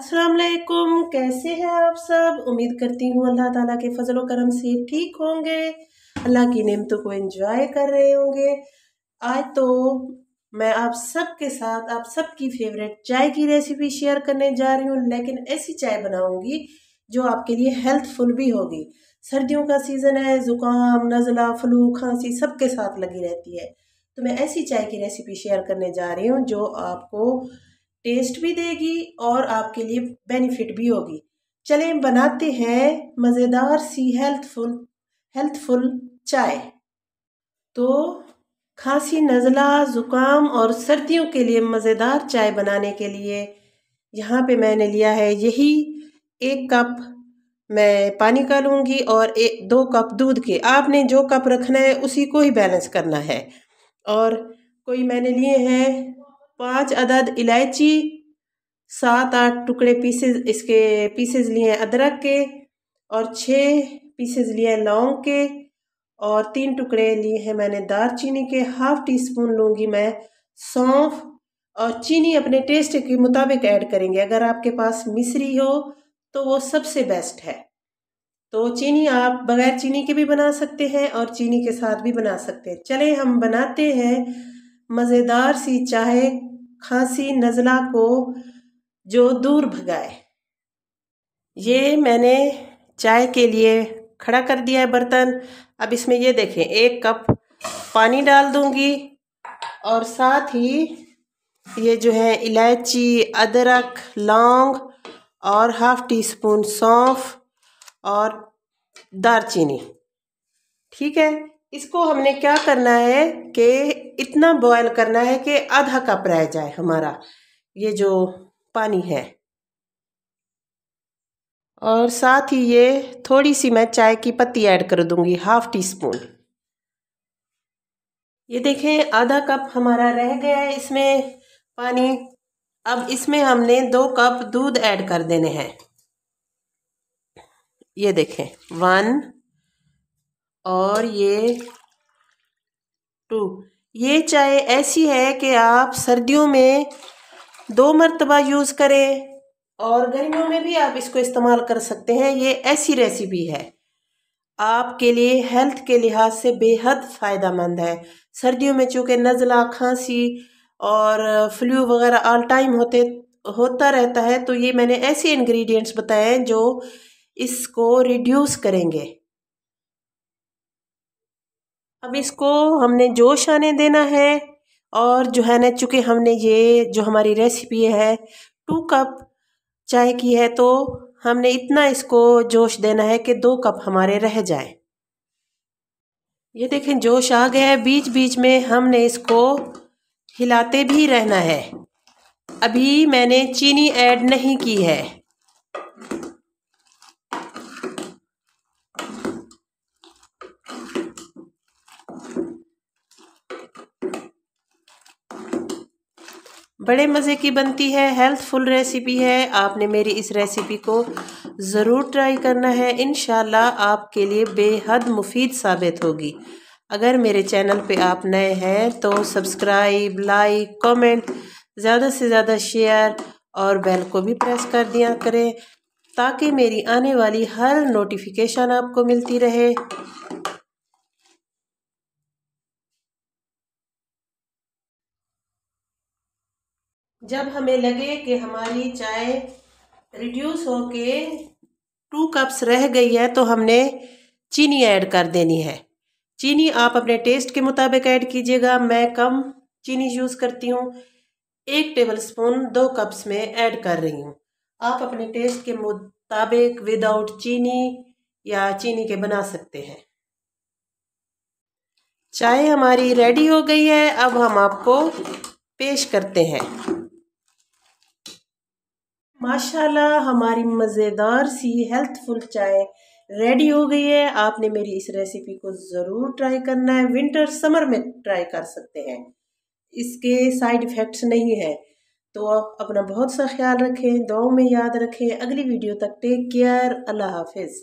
अस्सलाम वालेकुम कैसे हैं आप सब उम्मीद करती हूँ अल्लाह ताला के फजल करम से ठीक होंगे अल्लाह की नेमतों को एंजॉय कर रहे होंगे आज तो मैं आप सब के साथ आप सबकी फेवरेट चाय की रेसिपी शेयर करने जा रही हूँ लेकिन ऐसी चाय बनाऊँगी जो आपके लिए हेल्थफुल भी होगी सर्दियों का सीज़न है ज़ुकाम नज़ला फ्लू खांसी सबके साथ लगी रहती है तो मैं ऐसी चाय की रेसिपी शेयर करने जा रही हूँ जो आपको टेस्ट भी देगी और आपके लिए बेनिफिट भी होगी चलें बनाते हैं मज़ेदार सी हेल्थफुल हेल्थफुल चाय तो खांसी नज़ला ज़ुकाम और सर्दियों के लिए मज़ेदार चाय बनाने के लिए यहाँ पे मैंने लिया है यही एक कप मैं पानी का लूँगी और एक दो कप दूध के आपने जो कप रखना है उसी को ही बैलेंस करना है और कोई मैंने लिए हैं पाँच अदद इलायची सात आठ टुकड़े पीसेज इसके पीसेज लिए हैं अदरक के और छः पीसेज लिए हैं लौंग के और तीन टुकड़े लिए हैं मैंने दार चीनी के हाफ़ टी स्पून लूँगी मैं सौंफ और चीनी अपने टेस्ट के मुताबिक ऐड करेंगे अगर आपके पास मिश्री हो तो वो सबसे बेस्ट है तो चीनी आप बगैर चीनी के भी बना सकते हैं और चीनी के साथ भी बना सकते हैं चले हम बनाते हैं मज़ेदार सी चाय खांसी नज़ला को जो दूर भगाए ये मैंने चाय के लिए खड़ा कर दिया है बर्तन अब इसमें ये देखें एक कप पानी डाल दूंगी और साथ ही ये जो है इलायची अदरक लौंग और हाफ़ टी स्पून सौंफ और दारचीनी ठीक है इसको हमने क्या करना है कि इतना बॉयल करना है कि आधा कप रह जाए हमारा ये जो पानी है और साथ ही ये थोड़ी सी मैं चाय की पत्ती ऐड कर दूंगी हाफ टी स्पून ये देखें आधा कप हमारा रह गया है इसमें पानी अब इसमें हमने दो कप दूध ऐड कर देने हैं ये देखें वन और ये टू ये चाय ऐसी है कि आप सर्दियों में दो मरतबा यूज़ करें और गर्मियों में भी आप इसको इस्तेमाल कर सकते हैं ये ऐसी रेसिपी है आपके लिए हेल्थ के लिहाज से बेहद फ़ायदा मंद है सर्दियों में चूँकि नज़ला खांसी और फ्लू वगैरह ऑल टाइम होते होता रहता है तो ये मैंने ऐसे इंग्रेडिएंट्स बताए हैं जो इसको रिड्यूस करेंगे अब इसको हमने जोश आने देना है और जो है ना चूँकि हमने ये जो हमारी रेसिपी है टू कप चाय की है तो हमने इतना इसको जोश देना है कि दो कप हमारे रह जाए ये देखें जोश आ गया है बीच बीच में हमने इसको हिलाते भी रहना है अभी मैंने चीनी ऐड नहीं की है बड़े मज़े की बनती है हेल्थफुल रेसिपी है आपने मेरी इस रेसिपी को ज़रूर ट्राई करना है इन आपके लिए बेहद मुफीद साबित होगी अगर मेरे चैनल पे आप नए हैं तो सब्सक्राइब लाइक कमेंट ज़्यादा से ज़्यादा शेयर और बेल को भी प्रेस कर दिया करें ताकि मेरी आने वाली हर नोटिफिकेशन आपको मिलती रहे जब हमें लगे कि हमारी चाय रिड्यूस हो के टू कप्स रह गई है तो हमने चीनी ऐड कर देनी है चीनी आप अपने टेस्ट के मुताबिक ऐड कीजिएगा मैं कम चीनी यूज़ करती हूँ एक टेबल स्पून दो कप्स में ऐड कर रही हूँ आप अपने टेस्ट के मुताबिक विदाउट चीनी या चीनी के बना सकते हैं चाय हमारी रेडी हो गई है अब हम आपको पेश करते हैं माशाल्लाह हमारी मज़ेदार सी हेल्थफुल चाय रेडी हो गई है आपने मेरी इस रेसिपी को ज़रूर ट्राई करना है विंटर समर में ट्राई कर सकते हैं इसके साइड इफ़ेक्ट्स नहीं है तो आप अपना बहुत सा ख्याल रखें दुआओं में याद रखें अगली वीडियो तक टेक केयर अल्लाह हाफिज़